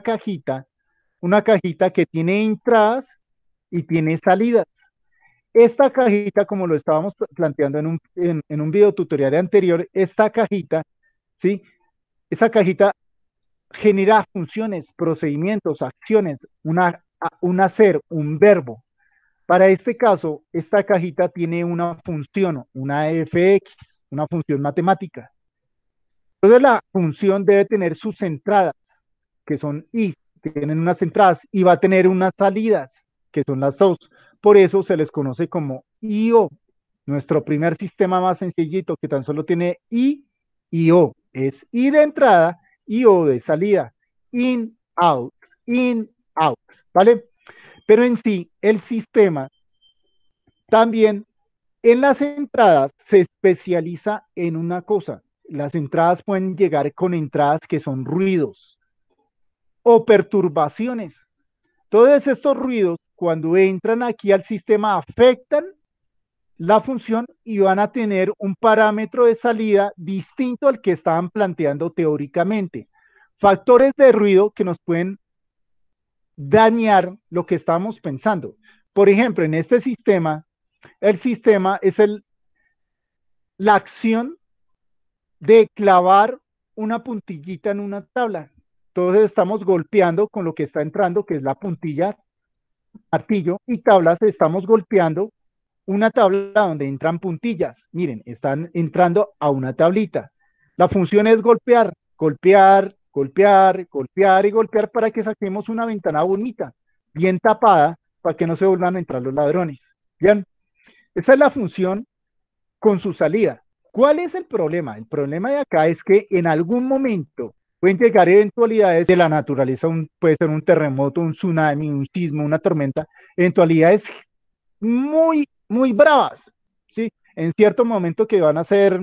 cajita, una cajita que tiene entradas y tiene salidas. Esta cajita, como lo estábamos planteando en un, un video tutorial anterior, esta cajita, ¿sí? Esa cajita genera funciones, procedimientos, acciones, una, un hacer, un verbo. Para este caso, esta cajita tiene una función, una fx, una función matemática. Entonces la función debe tener sus entradas, que son I, tienen unas entradas, y va a tener unas salidas, que son las dos. Por eso se les conoce como IO. Nuestro primer sistema más sencillito, que tan solo tiene I y O. Es I de entrada y O de salida. In, out, in, out. ¿Vale? Pero en sí, el sistema también en las entradas se especializa en una cosa. Las entradas pueden llegar con entradas que son ruidos, o perturbaciones. Todos estos ruidos, cuando entran aquí al sistema, afectan la función y van a tener un parámetro de salida distinto al que estaban planteando teóricamente. Factores de ruido que nos pueden dañar lo que estamos pensando. Por ejemplo, en este sistema, el sistema es el, la acción de clavar una puntillita en una tabla. Entonces estamos golpeando con lo que está entrando, que es la puntilla, martillo y tablas, estamos golpeando una tabla donde entran puntillas. Miren, están entrando a una tablita. La función es golpear, golpear, golpear, golpear y golpear para que saquemos una ventana bonita, bien tapada, para que no se vuelvan a entrar los ladrones. Bien, esa es la función con su salida. ¿Cuál es el problema? El problema de acá es que en algún momento Pueden llegar eventualidades de la naturaleza, un, puede ser un terremoto, un tsunami, un sismo, una tormenta, eventualidades muy, muy bravas, ¿sí? En cierto momento que van a ser,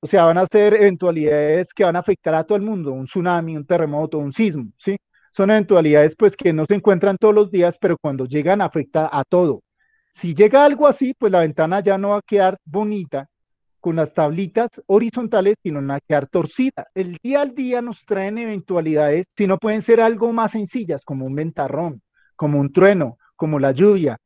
o sea, van a ser eventualidades que van a afectar a todo el mundo, un tsunami, un terremoto, un sismo, ¿sí? Son eventualidades pues que no se encuentran todos los días, pero cuando llegan afecta a todo. Si llega algo así, pues la ventana ya no va a quedar bonita, con las tablitas horizontales, sino una quedar torcida El día al día nos traen eventualidades, si no pueden ser algo más sencillas, como un ventarrón, como un trueno, como la lluvia,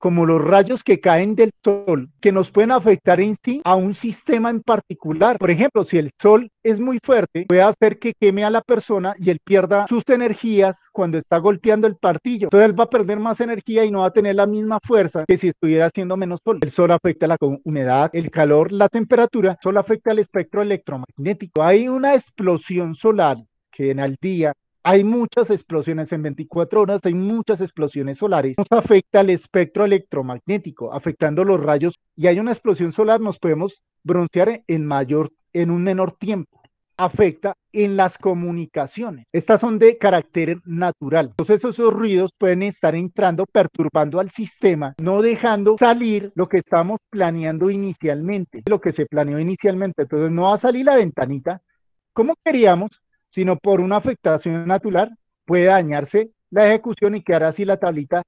como los rayos que caen del sol, que nos pueden afectar en sí a un sistema en particular. Por ejemplo, si el sol es muy fuerte, puede hacer que queme a la persona y él pierda sus energías cuando está golpeando el partillo. Entonces él va a perder más energía y no va a tener la misma fuerza que si estuviera haciendo menos sol. El sol afecta la humedad, el calor, la temperatura, el sol afecta el espectro electromagnético. Hay una explosión solar que en el día hay muchas explosiones en 24 horas, hay muchas explosiones solares. Nos afecta el espectro electromagnético, afectando los rayos. Y hay una explosión solar, nos podemos broncear en mayor, en un menor tiempo. Afecta en las comunicaciones. Estas son de carácter natural. Entonces esos, ruidos pueden estar entrando, perturbando al sistema, no dejando salir lo que estamos planeando inicialmente, lo que se planeó inicialmente. Entonces no va a salir la ventanita como queríamos, sino por una afectación natural puede dañarse la ejecución y quedar así la tablita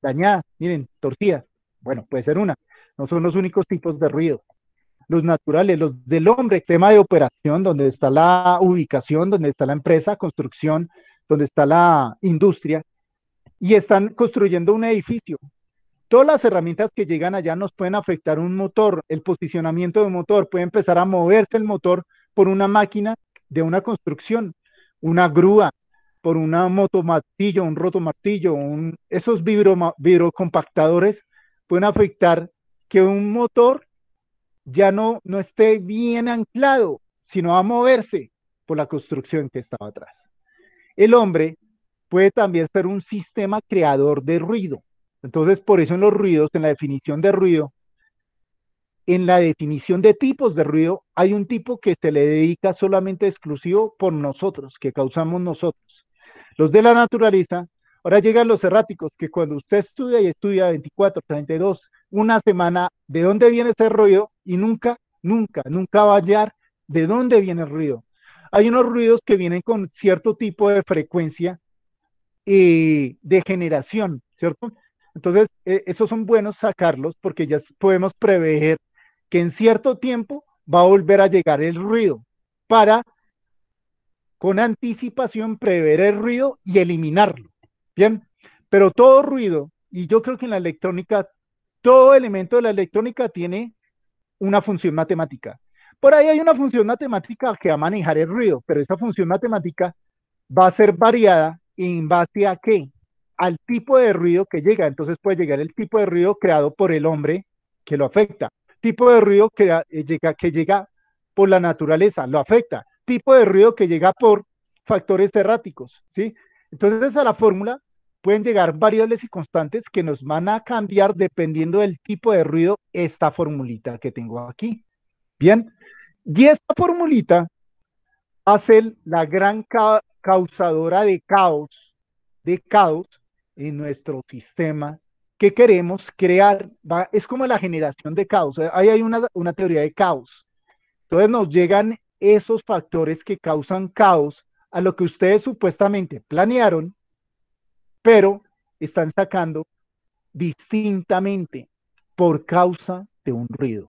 dañada, miren, torcida. Bueno, puede ser una. No son los únicos tipos de ruido. Los naturales, los del hombre, tema de operación, donde está la ubicación, donde está la empresa, construcción, donde está la industria, y están construyendo un edificio. Todas las herramientas que llegan allá nos pueden afectar un motor, el posicionamiento de un motor, puede empezar a moverse el motor por una máquina de una construcción, una grúa, por una motomartillo, un rotomartillo, un, esos vibro, vibrocompactadores pueden afectar que un motor ya no, no esté bien anclado, sino a moverse por la construcción que estaba atrás. El hombre puede también ser un sistema creador de ruido. Entonces, por eso en los ruidos, en la definición de ruido, en la definición de tipos de ruido hay un tipo que se le dedica solamente exclusivo por nosotros, que causamos nosotros. Los de la naturalista, ahora llegan los erráticos, que cuando usted estudia y estudia 24, 32, una semana, ¿de dónde viene ese ruido? Y nunca, nunca, nunca va a hallar de dónde viene el ruido. Hay unos ruidos que vienen con cierto tipo de frecuencia y eh, de generación, ¿cierto? Entonces, eh, esos son buenos sacarlos porque ya podemos prever que en cierto tiempo va a volver a llegar el ruido para con anticipación prever el ruido y eliminarlo. Bien, pero todo ruido, y yo creo que en la electrónica, todo elemento de la electrónica tiene una función matemática. Por ahí hay una función matemática que va a manejar el ruido, pero esa función matemática va a ser variada en base a qué? Al tipo de ruido que llega. Entonces puede llegar el tipo de ruido creado por el hombre que lo afecta tipo de ruido que ah, eh, llega, que llega por la naturaleza, lo afecta, tipo de ruido que llega por factores erráticos, ¿sí? Entonces a la fórmula pueden llegar variables y constantes que nos van a cambiar dependiendo del tipo de ruido esta formulita que tengo aquí. Bien, y esta formulita hace la gran causadora de caos, de caos en nuestro sistema que queremos crear, va, es como la generación de caos. Eh, ahí hay una, una teoría de caos. Entonces nos llegan esos factores que causan caos a lo que ustedes supuestamente planearon, pero están sacando distintamente por causa de un ruido.